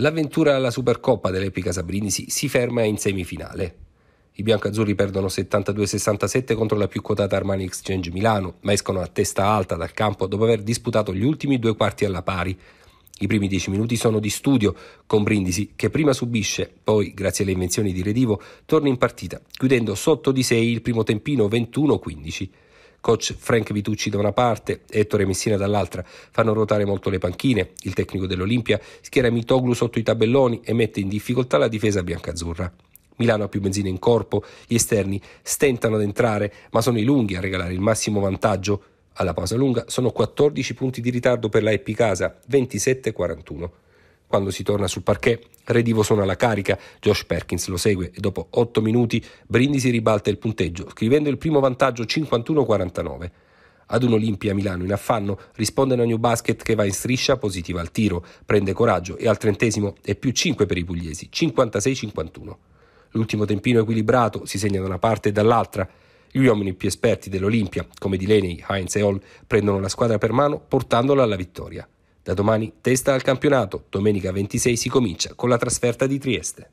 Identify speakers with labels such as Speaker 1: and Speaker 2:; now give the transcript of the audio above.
Speaker 1: L'avventura alla Supercoppa dell'Epica Sabrinisi si ferma in semifinale. I biancazzurri perdono 72-67 contro la più quotata Armani Exchange Milano, ma escono a testa alta dal campo dopo aver disputato gli ultimi due quarti alla pari. I primi dieci minuti sono di studio, con Brindisi che prima subisce, poi, grazie alle invenzioni di Redivo, torna in partita, chiudendo sotto di sé il primo tempino 21-15. Coach Frank Vitucci da una parte, Ettore Messina dall'altra fanno ruotare molto le panchine. Il tecnico dell'Olimpia schiera Mitoglu sotto i tabelloni e mette in difficoltà la difesa biancazzurra. Milano ha più benzina in corpo, gli esterni stentano ad entrare, ma sono i lunghi a regalare il massimo vantaggio. Alla pausa lunga sono 14 punti di ritardo per la Epicasa, 27-41. Quando si torna sul parquet, Redivo suona la carica, Josh Perkins lo segue e dopo 8 minuti Brindisi ribalta il punteggio, scrivendo il primo vantaggio 51-49. Ad un Olimpia Milano in affanno risponde Nanio Basket che va in striscia positiva al tiro, prende coraggio e al trentesimo è più 5 per i pugliesi, 56-51. L'ultimo tempino equilibrato si segna da una parte e dall'altra. Gli uomini più esperti dell'Olimpia, come Dilenei, Heinz e Hall, prendono la squadra per mano portandola alla vittoria. Da domani testa al campionato, domenica 26 si comincia con la trasferta di Trieste.